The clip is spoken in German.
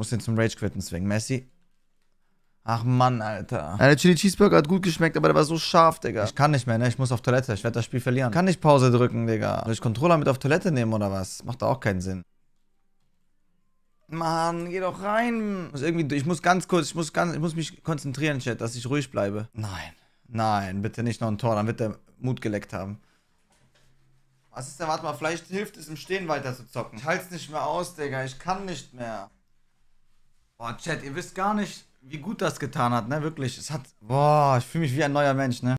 Muss den zum Rage-Quitten zwingen. Messi. Ach Mann, Alter. Ja, der Chili Cheeseburger hat gut geschmeckt, aber der war so scharf, Digga. Ich kann nicht mehr, ne? Ich muss auf Toilette. Ich werde das Spiel verlieren. Kann nicht Pause drücken, Digga. Soll ich Controller mit auf Toilette nehmen oder was? Macht da auch keinen Sinn. Mann, geh doch rein. muss irgendwie, ich muss ganz kurz, ich muss ganz, ich muss mich konzentrieren, Chat, dass ich ruhig bleibe. Nein. Nein, bitte nicht noch ein Tor, dann wird der Mut geleckt haben. Was ist denn, warte mal, vielleicht hilft es im Stehen weiter zu zocken. Ich halte es nicht mehr aus, Digga, ich kann nicht mehr. Boah, Chat, ihr wisst gar nicht, wie gut das getan hat, ne? Wirklich. Es hat. Boah, ich fühle mich wie ein neuer Mensch, ne?